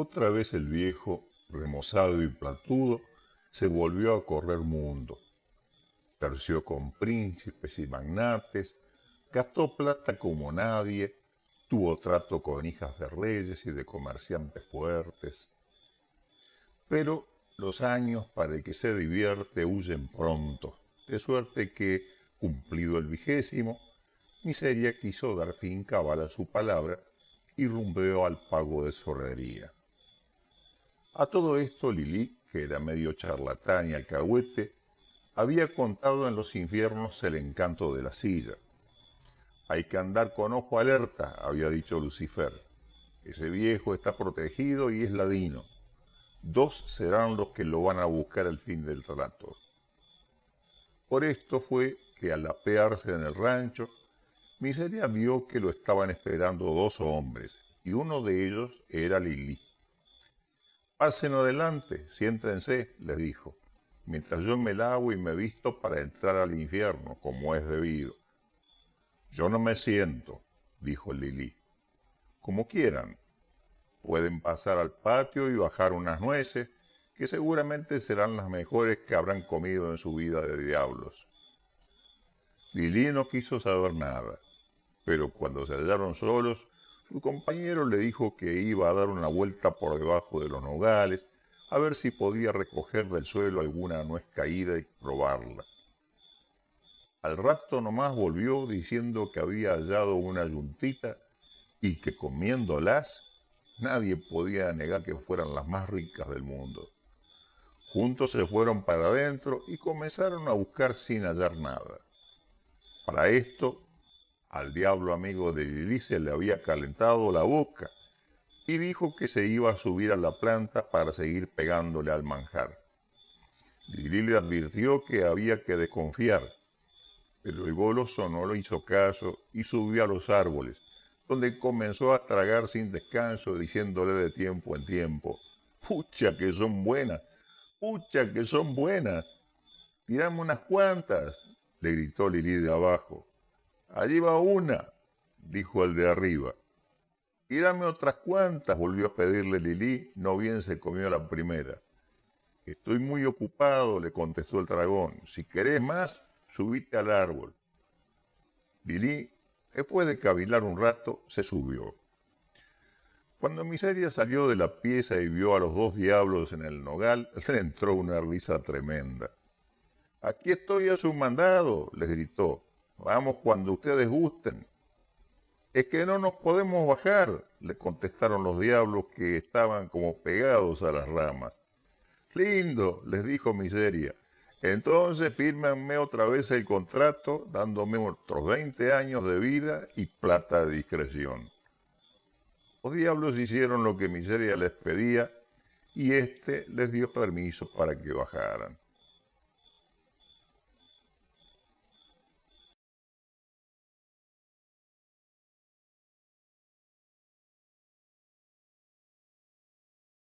Otra vez el viejo, remozado y platudo, se volvió a correr mundo. Terció con príncipes y magnates, gastó plata como nadie, tuvo trato con hijas de reyes y de comerciantes fuertes. Pero los años para que se divierte huyen pronto, de suerte que, cumplido el vigésimo, Miseria quiso dar fin cabal a su palabra y rumbeó al pago de sorrería. A todo esto Lili, que era medio charlatán y alcahuete, había contado en los infiernos el encanto de la silla. Hay que andar con ojo alerta, había dicho Lucifer. Ese viejo está protegido y es ladino. Dos serán los que lo van a buscar al fin del relato. Por esto fue que al apearse en el rancho, Miseria vio que lo estaban esperando dos hombres, y uno de ellos era Lili. Pasen adelante, siéntense, les dijo, mientras yo me lavo y me visto para entrar al infierno, como es debido. Yo no me siento, dijo Lili. Como quieran. Pueden pasar al patio y bajar unas nueces, que seguramente serán las mejores que habrán comido en su vida de diablos. Lili no quiso saber nada, pero cuando se hallaron solos, su compañero le dijo que iba a dar una vuelta por debajo de los nogales, a ver si podía recoger del suelo alguna nuez caída y probarla. Al rato nomás volvió diciendo que había hallado una yuntita y que comiéndolas nadie podía negar que fueran las más ricas del mundo. Juntos se fueron para adentro y comenzaron a buscar sin hallar nada. Para esto al diablo amigo de Lili se le había calentado la boca y dijo que se iba a subir a la planta para seguir pegándole al manjar. Lili le advirtió que había que desconfiar, pero el goloso no lo hizo caso y subió a los árboles, donde comenzó a tragar sin descanso, diciéndole de tiempo en tiempo, pucha que son buenas, pucha que son buenas, Tiramos unas cuantas, le gritó Lili de abajo. Allí va una, dijo el de arriba. Y dame otras cuantas, volvió a pedirle Lili, no bien se comió la primera. Estoy muy ocupado, le contestó el dragón. Si querés más, subite al árbol. Lili, después de cavilar un rato, se subió. Cuando Miseria salió de la pieza y vio a los dos diablos en el nogal, le entró una risa tremenda. Aquí estoy a su mandado, les gritó. Vamos cuando ustedes gusten. Es que no nos podemos bajar, le contestaron los diablos que estaban como pegados a las ramas. Lindo, les dijo Miseria. Entonces fírmanme otra vez el contrato, dándome otros 20 años de vida y plata de discreción. Los diablos hicieron lo que Miseria les pedía y éste les dio permiso para que bajaran.